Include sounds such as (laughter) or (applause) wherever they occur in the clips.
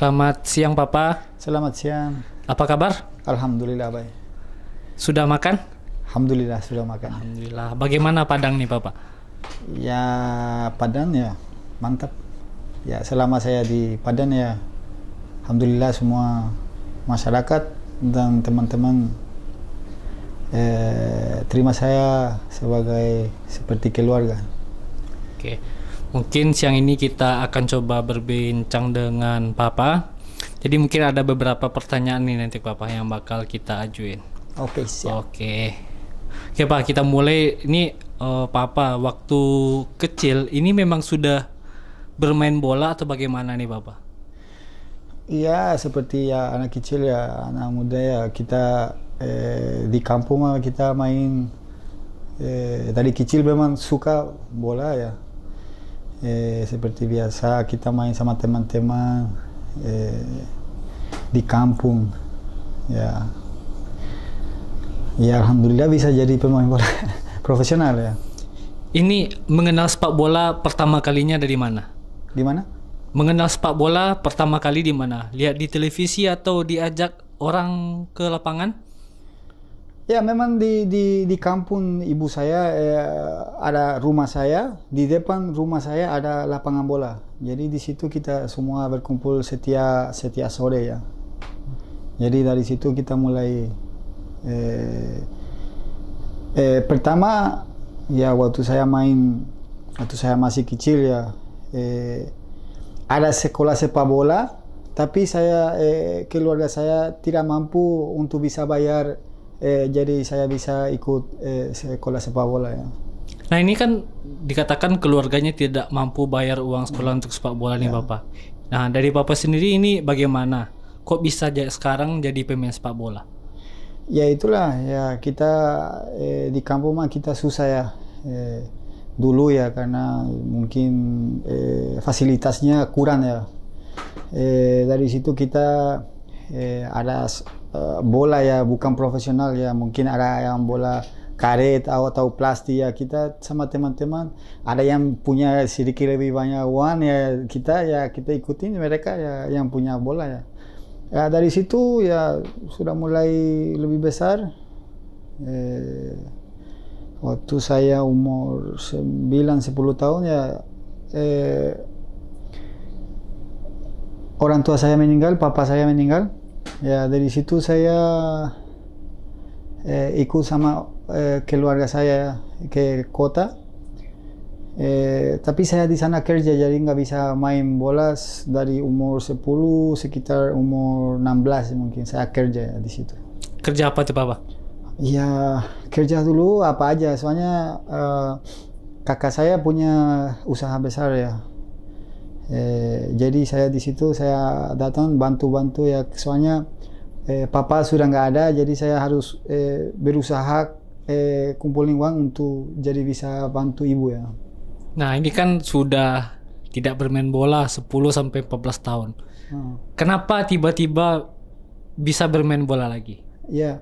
Selamat siang Papa. Selamat siang. Apa kabar? Alhamdulillah baik. Sudah makan? Alhamdulillah sudah makan. Alhamdulillah. Bagaimana Padang nih Papa? Ya Padang ya mantap. Ya selama saya di Padang ya Alhamdulillah semua masyarakat dan teman-teman eh, terima saya sebagai seperti keluarga. Oke. Okay. Mungkin siang ini kita akan coba berbincang dengan Papa. Jadi mungkin ada beberapa pertanyaan nih nanti Papa yang bakal kita ajuin. Oke, okay, siap. Oke. Okay. Oke, Pak, kita mulai ini uh, Papa waktu kecil ini memang sudah bermain bola atau bagaimana nih Papa? Iya, seperti ya anak kecil ya, anak muda ya, kita eh, di kampung kita main eh, dari kecil memang suka bola ya Eh, seperti seperti kita main main sama teman-teman eh, di kampung ya ya alhamdulillah bisa jadi pemain bola (laughs) profesional ya ini mengenal sepak bola pertama kalinya dari mana di mana mengenal sepak bola pertama kali di mana lihat di televisi atau diajak orang ke lapangan Ya memang di di di kampung ibu saya eh, ada rumah saya di depan rumah saya ada lapangan bola. Jadi di situ kita semua berkumpul setiap setiap sore ya. Jadi dari situ kita mulai eh, eh, pertama ya waktu saya main waktu saya masih kecil ya eh, ada sekolah sepak bola tapi saya eh, keluarga saya tidak mampu untuk bisa bayar eh, jadi saya bisa ikut eh, sekolah sepak bola ya. Nah ini kan dikatakan keluarganya tidak mampu bayar uang sekolah untuk sepak bola nih ya. bapak. Nah dari bapak sendiri ini bagaimana? Kok bisa sekarang jadi pemain sepak bola? Ya itulah ya kita eh, di kampung mah kita susah ya. Eh, dulu ya karena mungkin eh, fasilitasnya kurang ya. Eh, dari situ kita eh, ada Eh, bola ya bukan profesional ya mungkin ada yang bola karet atau, atau plastik ya kita sama teman-teman ada yang punya sedikit lebih banyak uang ya kita ya kita ikutin mereka ya yang punya bola ya, ya dari situ ya sudah mulai lebih besar eh, waktu saya umur 9-10 tahun ya eh, orang tua saya meninggal, papa saya meninggal ya dari situ saya eh, ikut sama eh, keluarga saya ke kota eh, tapi saya di sana kerja jadi nggak bisa main bola dari umur 10 sekitar umur 16 mungkin saya kerja di situ kerja apa tuh bapak ya kerja dulu apa aja soalnya uh, kakak saya punya usaha besar ya eh, jadi saya di situ saya datang bantu-bantu ya soalnya eh, papa sudah nggak ada jadi saya harus eh, berusaha eh, kumpulin uang untuk jadi bisa bantu ibu ya nah ini kan sudah tidak bermain bola 10 sampai 14 tahun hmm. kenapa tiba-tiba bisa bermain bola lagi ya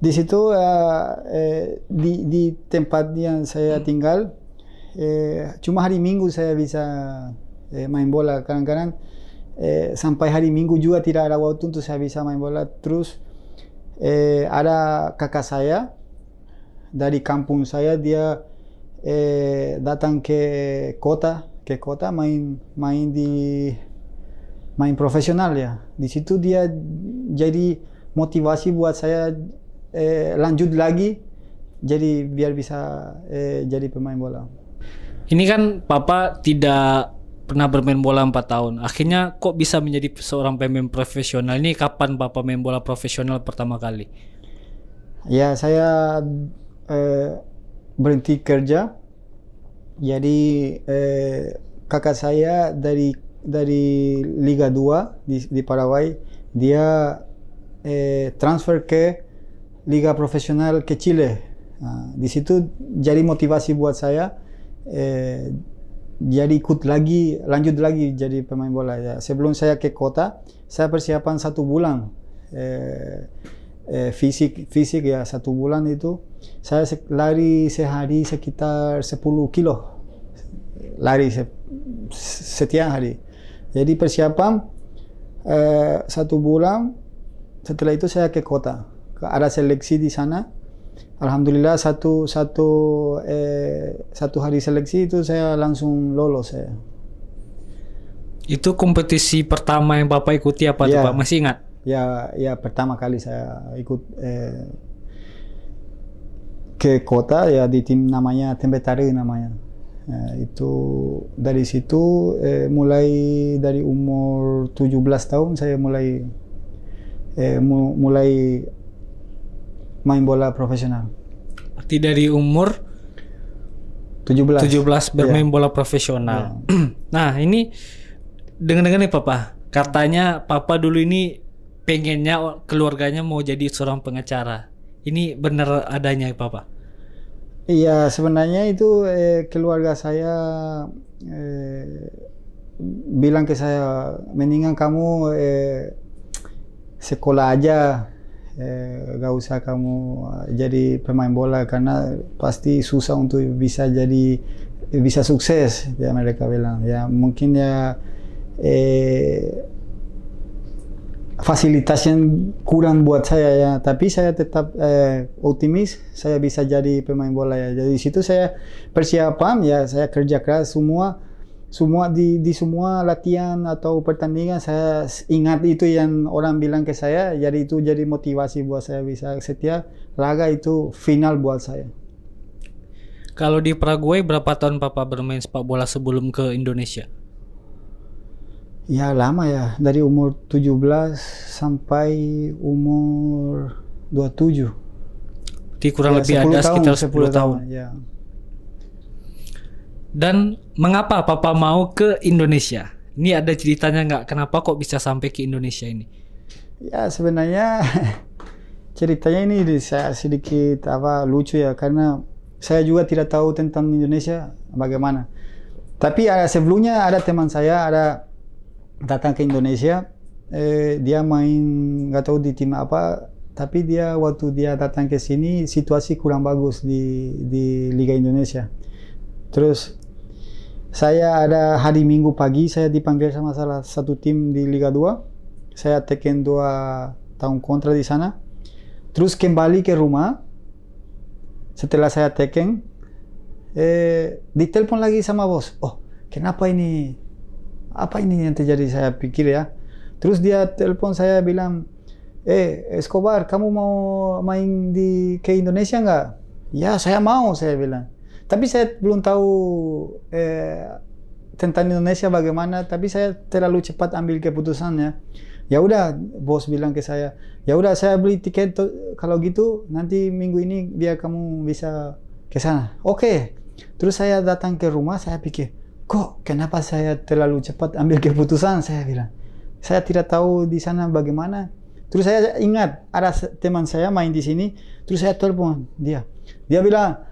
di situ uh, eh, di, di tempat yang saya hmm. tinggal eh, cuma hari Minggu saya bisa Eh, main bola kadang-kadang eh, sampai hari Minggu juga tidak ada waktu untuk saya bisa main bola terus eh, ada kakak saya dari kampung saya dia eh, datang ke kota ke kota main main di main profesional ya di situ dia jadi motivasi buat saya eh, lanjut lagi jadi biar bisa eh, jadi pemain bola ini kan papa tidak pernah bermain bola 4 tahun. Akhirnya kok bisa menjadi seorang pemain profesional? Ini kapan Bapak main bola profesional pertama kali? Ya, saya eh, berhenti kerja. Jadi eh, kakak saya dari dari Liga 2 di, di Paraguay, dia eh, transfer ke liga profesional ke Chile. Nah, di situ jadi motivasi buat saya eh, jadi ikut lagi, lanjut lagi jadi pemain bola. Ya. Sebelum saya ke kota, saya persiapan satu bulan eh, eh, fisik fisik ya satu bulan itu saya lari sehari sekitar 10 kilo lari se setiap hari. Jadi persiapan eh, satu bulan setelah itu saya ke kota, ada seleksi di sana alhamdulillah satu satu eh, satu hari seleksi itu saya langsung lolos saya. Itu kompetisi pertama yang Bapak ikuti apa ya, tuh Pak? Masih ingat? Ya, ya pertama kali saya ikut eh, ke kota ya di tim namanya Tembetari namanya. Nah, itu dari situ eh, mulai dari umur 17 tahun saya mulai eh, mulai main bola profesional? Berarti dari umur 17 17 iya. bermain yeah. bola profesional. Yeah. Iya. (clears throat) nah, ini dengan dengar nih Papa, katanya Papa dulu ini pengennya keluarganya mau jadi seorang pengacara. Ini benar adanya Papa? Iya, sebenarnya itu eh, keluarga saya eh, bilang ke saya mendingan kamu eh, sekolah aja Eh, gak usah kamu eh, jadi pemain bola karena pasti susah untuk bisa jadi bisa sukses ya mereka bilang ya mungkin ya eh, fasilitas yang kurang buat saya ya tapi saya tetap eh, optimis saya bisa jadi pemain bola ya jadi situ saya persiapan ya saya kerja keras semua semua di di semua latihan atau pertandingan saya ingat itu yang orang bilang ke saya jadi itu jadi motivasi buat saya bisa setia. laga itu final buat saya. Kalau di Paraguay berapa tahun Papa bermain sepak bola sebelum ke Indonesia? Ya lama ya, dari umur 17 sampai umur 27. Di kurang ya, lebih ada tahun, sekitar 10, 10 tahun. tahun. Ya. Dan mengapa Papa mau ke Indonesia? Ini ada ceritanya nggak? Kenapa kok bisa sampai ke Indonesia ini? Ya sebenarnya (laughs) ceritanya ini saya sedikit apa lucu ya karena saya juga tidak tahu tentang Indonesia bagaimana. Tapi ada sebelumnya ada teman saya ada datang ke Indonesia eh, dia main nggak tahu di tim apa tapi dia waktu dia datang ke sini situasi kurang bagus di di Liga Indonesia. Terus saya ada hari Minggu pagi saya dipanggil sama salah satu tim di Liga 2. Saya teken dua tahun kontra di sana. Terus kembali ke rumah. Setelah saya teken, eh, ditelepon lagi sama bos. Oh, kenapa ini? Apa ini yang terjadi? Saya pikir ya. Terus dia telepon saya bilang, eh Escobar, kamu mau main di ke Indonesia nggak? Ya, saya mau, saya bilang. Tapi saya belum tahu eh, tentang Indonesia bagaimana, tapi saya terlalu cepat ambil keputusannya. Ya udah, bos bilang ke saya, ya udah saya beli tiket kalau gitu nanti minggu ini biar kamu bisa ke sana. Oke. Okay. Terus saya datang ke rumah, saya pikir, kok kenapa saya terlalu cepat ambil keputusan? Saya bilang, saya tidak tahu di sana bagaimana. Terus saya ingat ada teman saya main di sini, terus saya telepon dia. Dia bilang,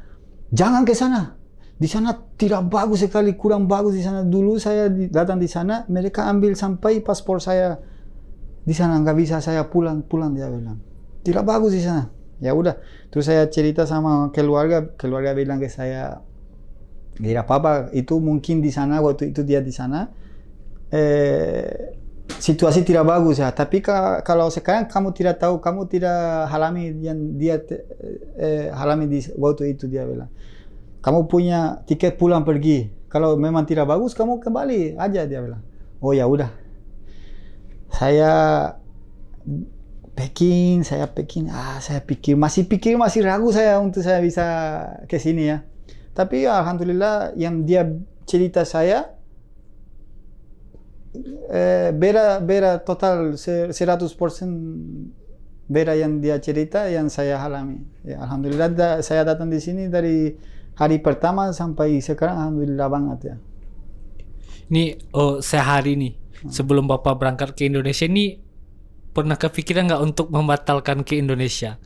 jangan ke sana. Di sana tidak bagus sekali, kurang bagus di sana. Dulu saya datang di sana, mereka ambil sampai paspor saya di sana nggak bisa saya pulang pulang dia bilang tidak bagus di sana ya udah terus saya cerita sama keluarga keluarga bilang ke saya tidak apa-apa itu mungkin di sana waktu itu dia di sana eh, situasi tidak bagus ya. Tapi kalau sekarang kamu tidak tahu, kamu tidak halami yang dia eh, halami di waktu itu dia bilang. Kamu punya tiket pulang pergi. Kalau memang tidak bagus, kamu kembali aja dia bilang. Oh ya udah. Saya packing, saya packing. Ah, saya pikir masih pikir masih ragu saya untuk saya bisa ke sini ya. Tapi ya, alhamdulillah yang dia cerita saya bera, eh, bera total 100% bera yang dia cerita yang saya alami. Eh, alhamdulillah da, saya datang di sini dari hari pertama sampai sekarang Alhamdulillah banget ya. Ini oh, sehari nih hmm. sebelum Bapak berangkat ke Indonesia ini pernah kepikiran nggak untuk membatalkan ke Indonesia?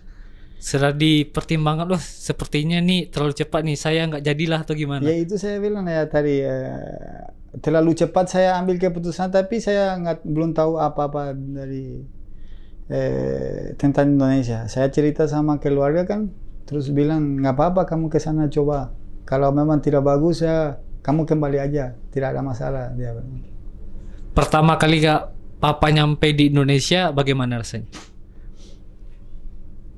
Setelah dipertimbangkan loh, sepertinya nih terlalu cepat nih saya nggak jadilah atau gimana? Ya itu saya bilang ya tadi eh, terlalu cepat saya ambil keputusan tapi saya nggak belum tahu apa-apa dari eh, tentang Indonesia. Saya cerita sama keluarga kan, terus bilang nggak apa-apa kamu ke sana coba. Kalau memang tidak bagus ya kamu kembali aja, tidak ada masalah dia. Pertama kali gak papa nyampe di Indonesia bagaimana rasanya?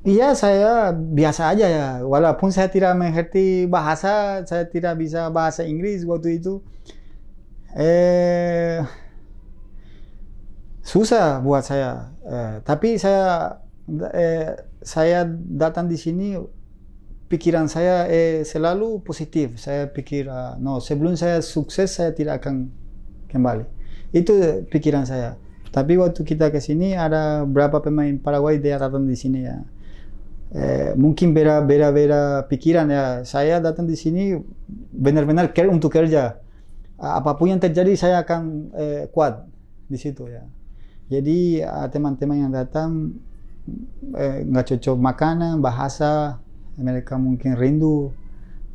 Iya saya biasa aja ya, walaupun saya tidak mengerti bahasa, saya tidak bisa bahasa Inggris waktu itu eh, susah buat saya. Eh, tapi saya eh, saya datang di sini pikiran saya eh, selalu positif. Saya pikir uh, no sebelum saya sukses saya tidak akan kembali. Itu pikiran saya. Tapi waktu kita ke sini ada berapa pemain Paraguay dia datang di sini ya. Eh, mungkin beda-beda pikiran ya. Saya datang di sini benar-benar untuk kerja apapun yang terjadi saya akan eh, kuat di situ ya. Jadi teman-teman yang datang eh, nggak eh, cocok makanan, bahasa, mereka mungkin rindu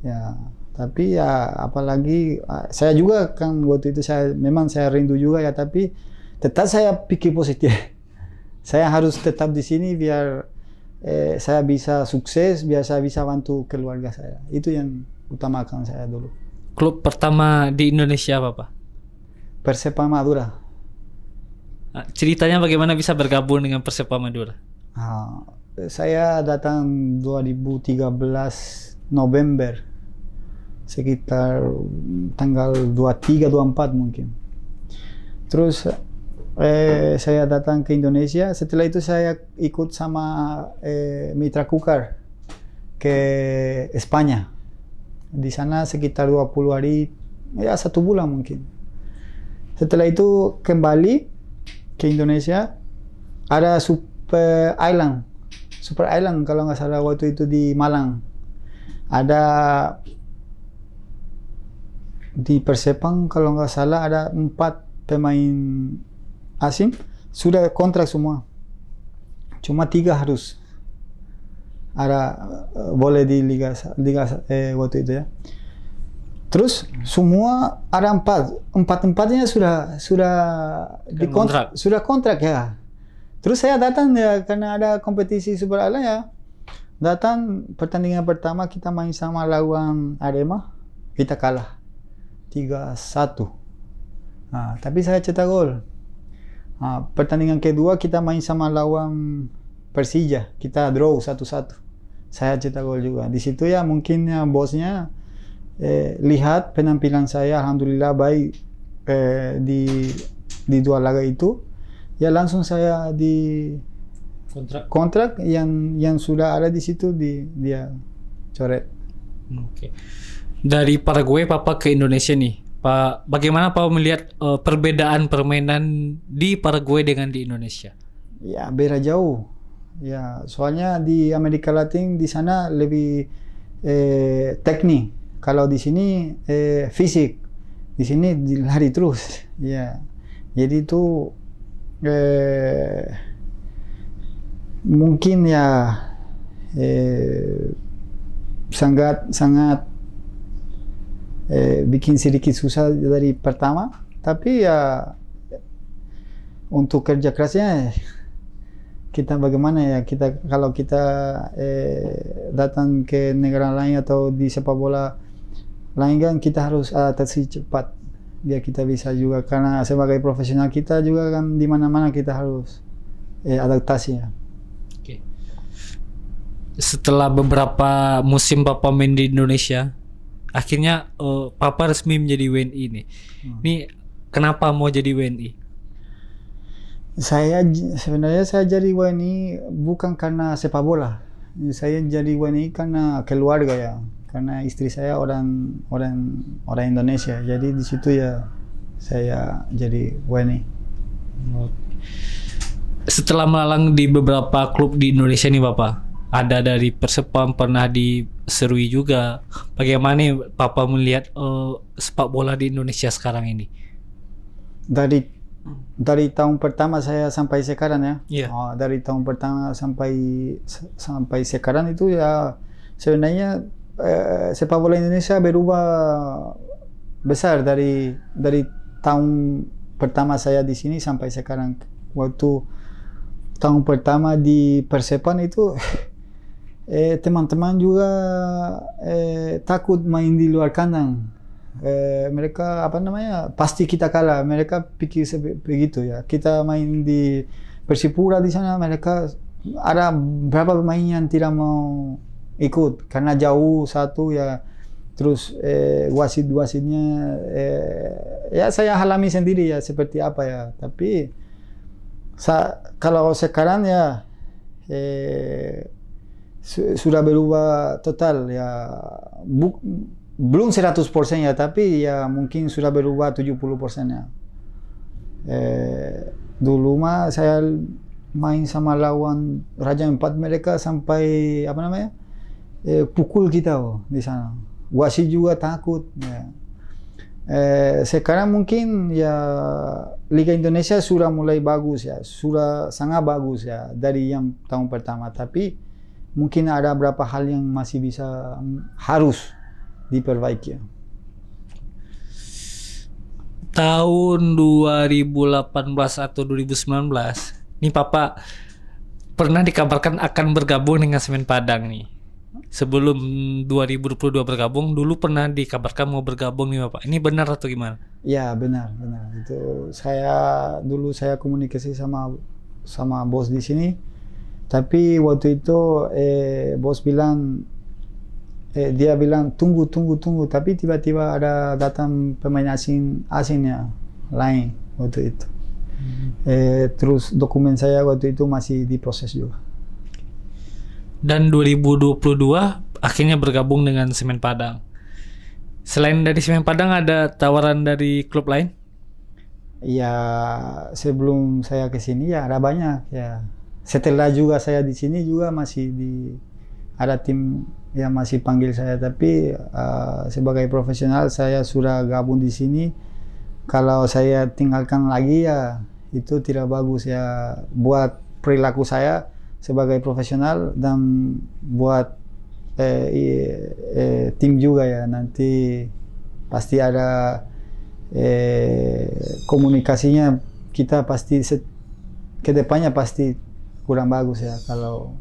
ya. Tapi ya apalagi saya juga kan waktu itu saya memang saya rindu juga ya, tapi tetap saya pikir positif. (laughs) saya harus tetap di sini biar eh, saya bisa sukses, biar saya bisa bantu keluarga saya. Itu yang utamakan saya dulu klub pertama di Indonesia apa, Pak? Persepa Madura. Ah, ceritanya bagaimana bisa bergabung dengan Persepa Madura? Ah, saya datang 2013 November sekitar tanggal 23 24 mungkin. Terus eh, saya datang ke Indonesia. Setelah itu saya ikut sama eh, Mitra Kukar ke Spanya. Di sana sekitar 20 hari, ya satu bulan mungkin. Setelah itu kembali ke Indonesia, ada Super Island. Super Island kalau nggak salah waktu itu di Malang. Ada di Persepang kalau nggak salah ada empat pemain asing sudah kontrak semua. Cuma tiga harus ada eh, boleh di liga liga eh, waktu itu ya. Terus semua ada empat, empat empatnya sudah sudah kan di kontrak, sudah kontrak ya. Terus saya datang ya karena ada kompetisi Super ala ya. Datang pertandingan pertama kita main sama lawan Arema, kita kalah tiga 1 Nah, tapi saya cetak gol. Nah, pertandingan kedua kita main sama lawan Persija kita draw satu-satu saya cetak gol juga di situ ya mungkin ya bosnya eh, lihat penampilan saya alhamdulillah baik eh, di di dua laga itu ya langsung saya di kontrak kontrak yang yang sudah ada di situ di dia coret oke okay. dari Paraguay papa ke Indonesia nih Pak, bagaimana Pak melihat uh, perbedaan permainan di Paraguay dengan di Indonesia? Ya, beda jauh. Ya, soalnya di Amerika Latin di sana lebih eh, teknik. Kalau di sini eh, fisik. Di sini lari terus. (laughs) Ya. Jadi itu eh, mungkin ya eh, sangat sangat eh, bikin sedikit susah dari pertama. Tapi ya untuk kerja kerasnya kita bagaimana ya kita kalau kita eh, datang ke negara lain atau di sepak bola lain kan kita harus adaptasi eh, cepat biar kita bisa juga karena sebagai profesional kita juga kan di mana-mana kita harus eh, adaptasi ya. Oke. Setelah beberapa musim Papa main di Indonesia, akhirnya uh, Papa resmi menjadi WNI nih. Hmm. Nih kenapa mau jadi WNI? saya sebenarnya saya jadi WNI bukan karena sepak bola. Saya jadi WNI karena keluarga ya. Karena istri saya orang orang orang Indonesia. Jadi di situ ya saya jadi WNI. Setelah melalang di beberapa klub di Indonesia nih Bapak, ada dari Persepam pernah di Serui juga. Bagaimana nih Bapak melihat uh, sepak bola di Indonesia sekarang ini? Dari dari tahun pertama saya sampai sekarang ya yeah. oh, dari tahun pertama sampai sampai sekarang itu ya sebenarnya eh, sepak bola Indonesia berubah besar dari dari tahun pertama saya di sini sampai sekarang waktu tahun pertama di Persepan itu (laughs) eh, teman-teman juga eh, takut main di luar kandang eh, mereka apa namanya pasti kita kalah mereka pikir begitu ya kita main di Persipura di sana mereka ada berapa pemain yang tidak mau ikut karena jauh satu ya terus eh, wasit wasitnya eh, ya saya alami sendiri ya seperti apa ya tapi sa kalau sekarang ya eh, su sudah berubah total ya buk belum 100% ya, tapi ya mungkin sudah berubah 70% ya. Eh, dulu mah saya main sama lawan Raja Empat mereka sampai apa namanya eh, pukul kita oh, di sana. Wasi juga takut. Ya. Eh, sekarang mungkin ya Liga Indonesia sudah mulai bagus ya, sudah sangat bagus ya dari yang tahun pertama. Tapi mungkin ada beberapa hal yang masih bisa mm, harus diperbaiki. Ya? Tahun 2018 atau 2019, nih Papa pernah dikabarkan akan bergabung dengan Semen Padang nih. Sebelum 2022 bergabung, dulu pernah dikabarkan mau bergabung nih Bapak. Ini benar atau gimana? Ya benar, benar. Itu saya dulu saya komunikasi sama sama bos di sini. Tapi waktu itu eh, bos bilang eh, dia bilang tunggu tunggu tunggu tapi tiba-tiba ada datang pemain asing asingnya lain waktu itu hmm. eh, terus dokumen saya waktu itu masih diproses juga dan 2022 akhirnya bergabung dengan Semen Padang selain dari Semen Padang ada tawaran dari klub lain ya sebelum saya ke sini ya ada banyak ya setelah juga saya di sini juga masih di ada tim yang masih panggil saya tapi uh, sebagai profesional saya sudah gabung di sini kalau saya tinggalkan lagi ya itu tidak bagus ya buat perilaku saya sebagai profesional dan buat eh, eh, tim juga ya nanti pasti ada eh, komunikasinya kita pasti kedepannya pasti kurang bagus ya kalau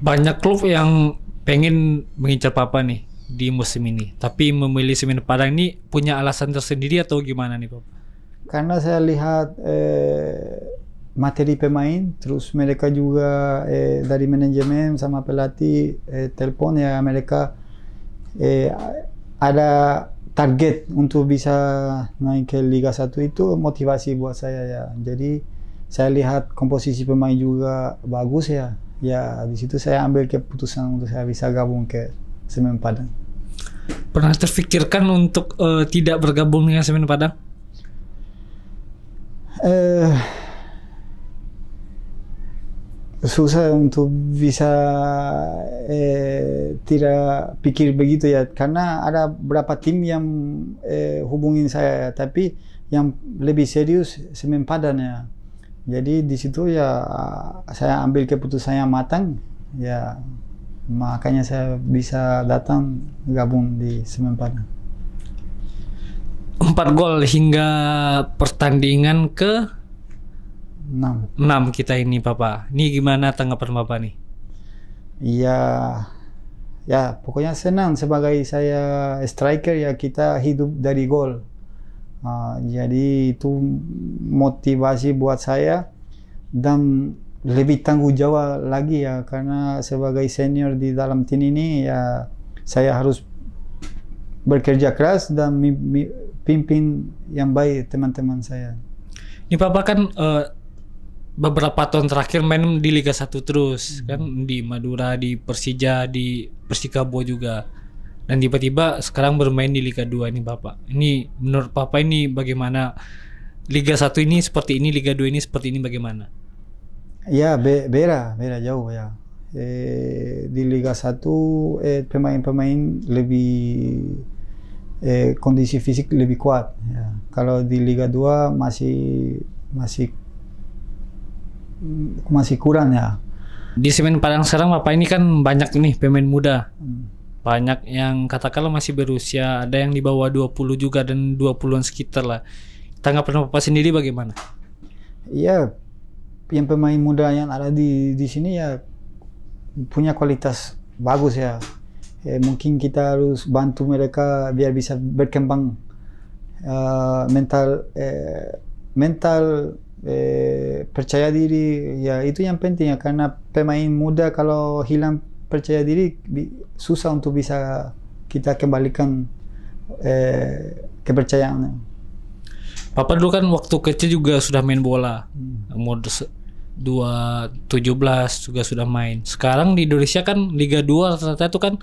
banyak klub yang pengen mengincar Papa nih di musim ini. Tapi memilih Semen Padang ini punya alasan tersendiri atau gimana nih Papa? Karena saya lihat eh, materi pemain, terus mereka juga eh, dari manajemen sama pelatih eh, telepon ya mereka eh, ada target untuk bisa naik ke Liga 1 itu motivasi buat saya ya. Jadi saya lihat komposisi pemain juga bagus ya ya di situ saya ambil keputusan untuk saya bisa gabung ke Semen Padang. Pernah terfikirkan untuk uh, tidak bergabung dengan Semen Padang? Eh, susah untuk bisa eh, tidak pikir begitu ya karena ada beberapa tim yang eh, hubungin saya tapi yang lebih serius Semen Padang ya jadi di situ ya saya ambil keputusan yang matang ya makanya saya bisa datang gabung di Semen Empat gol hingga pertandingan ke enam. Enam kita ini Papa. Ini gimana tanggapan Papa nih? Iya ya pokoknya senang sebagai saya striker ya kita hidup dari gol Ah, jadi itu motivasi buat saya dan lebih tanggung jawab lagi ya karena sebagai senior di dalam tim ini ya saya harus bekerja keras dan pimpin yang baik teman-teman saya. Ini Papa kan uh, eh, beberapa tahun terakhir main di Liga 1 terus hmm. kan di Madura, di Persija, di Persikabo juga dan tiba-tiba sekarang bermain di Liga 2 ini Bapak. Ini menurut Bapak ini bagaimana Liga 1 ini seperti ini, Liga 2 ini seperti ini bagaimana? Ya, be beda, beda jauh ya. Eh, di Liga 1 eh, pemain-pemain lebih eh, kondisi fisik lebih kuat. Ya. Kalau di Liga 2 masih masih masih kurang ya. Di Semen Padang Serang Bapak ini kan banyak nih pemain muda. Hmm banyak yang katakanlah masih berusia, ada yang di bawah 20 juga dan 20-an sekitar lah. Tanggapan Bapak sendiri bagaimana? Iya, yang pemain muda yang ada di di sini ya punya kualitas bagus ya. ya mungkin kita harus bantu mereka biar bisa berkembang uh, mental eh, mental eh, percaya diri ya itu yang penting ya karena pemain muda kalau hilang percaya diri susah untuk bisa kita kembalikan eh, kepercayaan. Papa dulu kan waktu kecil juga sudah main bola, hmm. umur dua tujuh belas juga sudah main. Sekarang di Indonesia kan Liga 2 rata-rata itu kan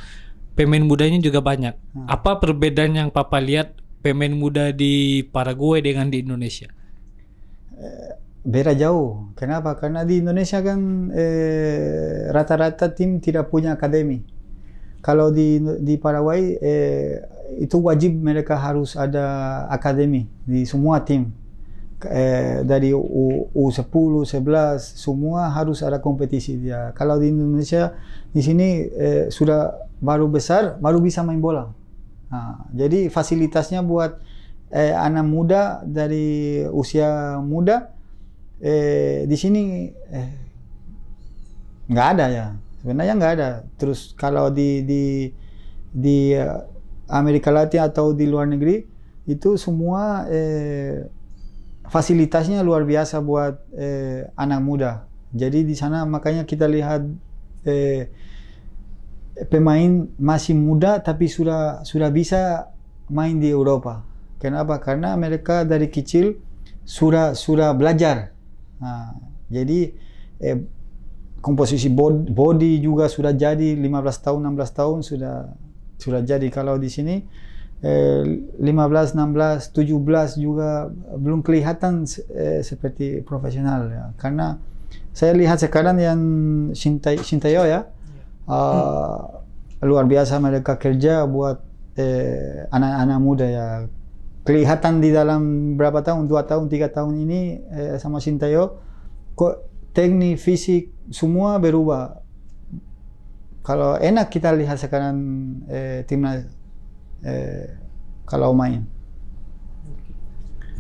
pemain mudanya juga banyak. Hmm. Apa perbedaan yang Papa lihat pemain muda di Paraguay dengan di Indonesia? Eh, beda jauh. Kenapa? Karena di Indonesia kan eh, rata-rata tim tidak punya akademi. Kalau di di Paraguay eh, itu wajib mereka harus ada akademi di semua tim. Eh, dari U, U10, 11 semua harus ada kompetisi dia. Kalau di Indonesia di sini eh, sudah baru besar baru bisa main bola. Nah, jadi fasilitasnya buat eh, anak muda dari usia muda eh, di sini eh, nggak ada ya sebenarnya nggak ada terus kalau di di di eh, Amerika Latin atau di luar negeri itu semua eh, fasilitasnya luar biasa buat eh, anak muda jadi di sana makanya kita lihat eh, pemain masih muda tapi sudah sudah bisa main di Eropa kenapa karena mereka dari kecil sudah sudah belajar Nah, jadi eh, komposisi body juga sudah jadi 15 tahun 16 tahun sudah sudah jadi kalau di sini eh, 15 16 17 juga belum kelihatan eh, seperti profesional ya karena saya lihat sekarang yang Shintai, Shintayo ya uh, luar biasa mereka kerja buat eh, anak-anak eh, muda ya kelihatan di dalam berapa tahun, dua tahun, tiga tahun ini eh, sama kok teknik, fisik, semua berubah. Kalau enak kita lihat sekarang eh, timnas eh, kalau main.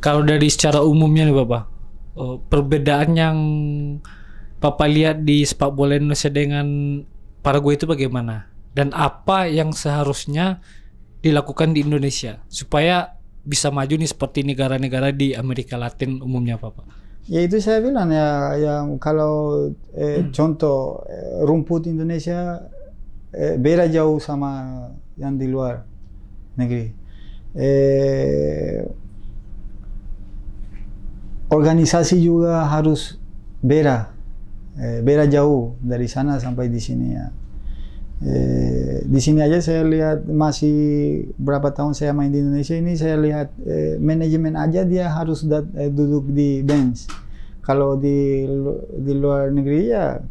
Kalau dari secara umumnya nih Bapak, oh, perbedaan yang bapak lihat di sepak bola Indonesia dengan Paraguay itu bagaimana? Dan apa yang seharusnya dilakukan di Indonesia supaya bisa maju nih seperti negara-negara di Amerika Latin umumnya apa Pak? Ya itu saya bilang ya, yang kalau eh, hmm. contoh eh, rumput Indonesia eh, beda jauh sama yang di luar negeri. Eh, organisasi juga harus beda, eh, beda jauh dari sana sampai di sini ya. Eh, di sini aja saya lihat masih berapa tahun saya main di Indonesia ini saya lihat eh, manajemen aja dia harus dat, eh, duduk di bench. Kalau di di luar negeri ya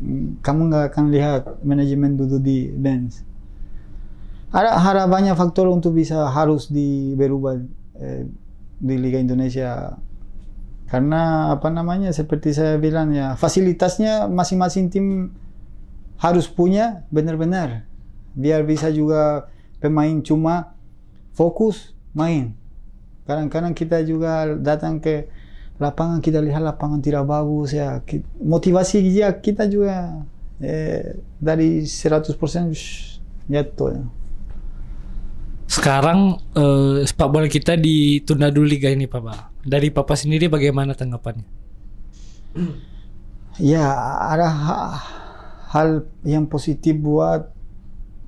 mm, kamu nggak akan lihat manajemen duduk di bench. Ada harapannya faktor untuk bisa harus di berubah eh, di Liga Indonesia karena apa namanya seperti saya bilang ya fasilitasnya masing-masing tim harus punya benar-benar biar bisa juga pemain cuma fokus main kadang-kadang kita juga datang ke lapangan kita lihat lapangan tidak bagus ya motivasi dia kita juga eh, dari 100% jatuh ya. Sekarang eh, sepak bola kita di ditunda dulu liga ini Papa Dari Papa sendiri bagaimana tanggapannya? Ya ada hal yang positif buat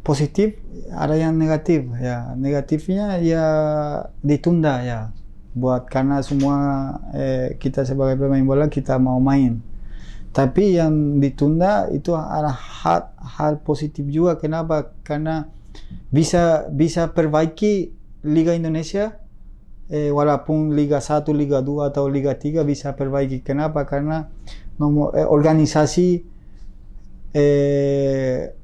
positif ada yang negatif ya negatifnya ya ditunda ya buat karena semua eh, kita sebagai pemain bola kita mau main tapi yang ditunda itu ada hal, hal positif juga kenapa karena bisa bisa perbaiki Liga Indonesia eh, walaupun Liga 1, Liga 2 atau Liga 3 bisa perbaiki kenapa karena nomor, eh, organisasi e,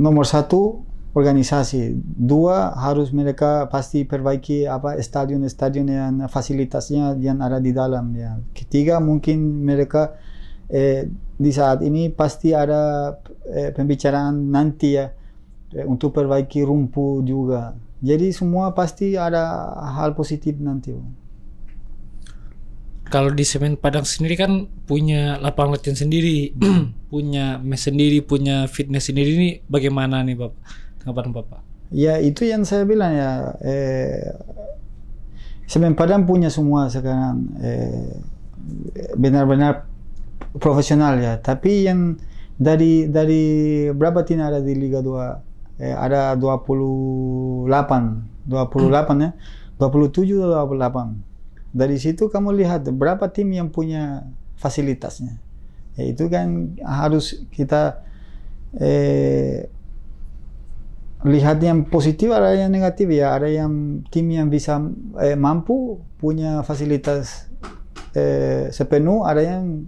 nomor satu organisasi dua harus mereka pasti perbaiki apa stadion-stadion yang fasilitasnya yang ada di dalam ya ketiga mungkin mereka e, di saat ini pasti ada e, pembicaraan nanti ya e, untuk perbaiki rumput juga jadi semua pasti ada hal positif nanti kalau di semen Padang sendiri kan punya lapangan latihan sendiri, (clears throat) punya mes sendiri, punya fitness sendiri ini bagaimana nih Bapak? Tanggapan Bapak? Ya itu yang saya bilang ya. Eh, semen Padang punya semua sekarang eh, benar-benar profesional ya. Tapi yang dari dari berapa tim ada di Liga 2? Eh, ada 28, 28 hmm. ya. 27 atau 28 dari situ kamu lihat berapa tim yang punya fasilitasnya. Ya, itu kan harus kita eh, lihat yang positif ada yang negatif ya ada yang tim yang bisa eh, mampu punya fasilitas eh, sepenuh ada yang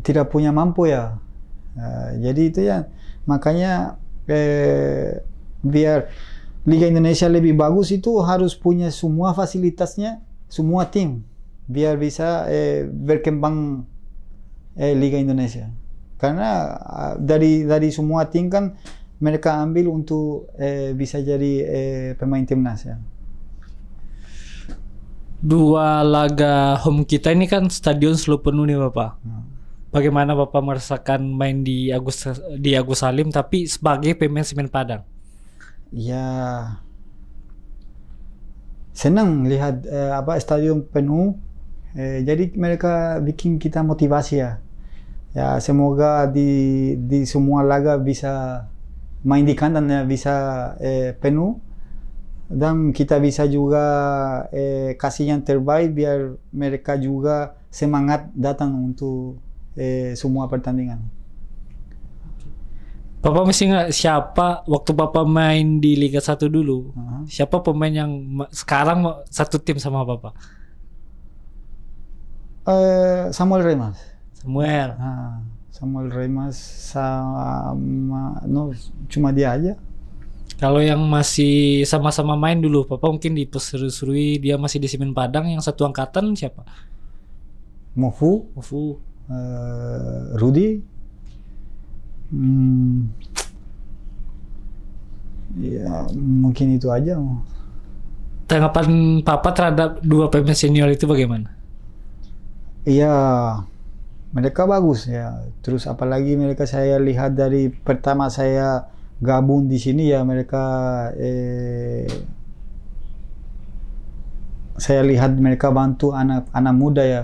tidak punya mampu ya eh, jadi itu ya makanya eh, biar Liga Indonesia lebih bagus itu harus punya semua fasilitasnya, semua tim biar bisa eh, berkembang eh, Liga Indonesia. Karena ah, dari dari semua tim kan mereka ambil untuk eh, bisa jadi eh, pemain timnas ya. Dua laga home kita ini kan stadion selalu penuh nih bapak. Hmm. Bagaimana bapak merasakan main di Agus di Agus Salim tapi sebagai pemain semen Padang? ya senang lihat eh, apa stadion penuh. Eh, jadi mereka bikin kita motivasi ya. Ya semoga di di semua laga bisa main di kandang ya, bisa eh, penuh dan kita bisa juga eh, kasih yang terbaik biar mereka juga semangat datang untuk eh, semua pertandingan. Papa mesti nggak siapa waktu Papa main di Liga 1 dulu. Uh -huh. Siapa pemain yang sekarang satu tim sama Papa? Uh, Samuel Remas. Samuel. Uh, Samuel Remas sama no cuma dia aja. Kalau yang masih sama-sama main dulu, Papa mungkin di Peseru-Serui dia masih di Semen Padang yang satu angkatan siapa? Mofu, Mofu, uh, eh, Rudy hmm, ya mungkin itu aja tanggapan papa terhadap dua pemain senior itu bagaimana iya mereka bagus ya terus apalagi mereka saya lihat dari pertama saya gabung di sini ya mereka eh, saya lihat mereka bantu anak-anak muda ya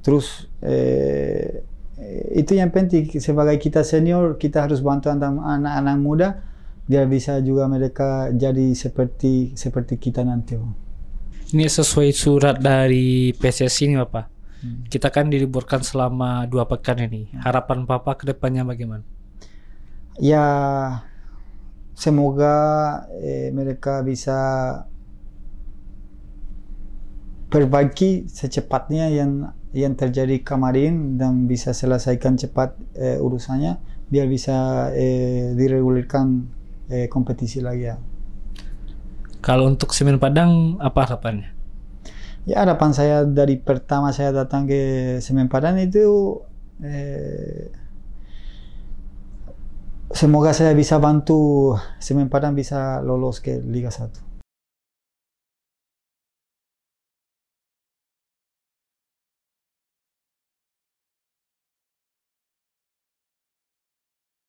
terus eh, Eh, itu yang penting sebagai kita senior kita harus bantu anak-anak muda biar bisa juga mereka jadi seperti seperti kita nanti. Ini sesuai surat dari PSSI ini Bapak. Hmm. Kita kan diliburkan selama dua pekan ini. Hmm. Harapan Bapak kedepannya depannya bagaimana? Ya semoga eh, mereka bisa perbaiki secepatnya yang yang terjadi kemarin dan bisa selesaikan cepat eh, urusannya biar bisa eh, diregulirkan eh, kompetisi lagi ya. Kalau untuk Semen Padang apa harapannya? Ya harapan saya dari pertama saya datang ke Semen Padang itu eh, semoga saya bisa bantu Semen Padang bisa lolos ke Liga 1.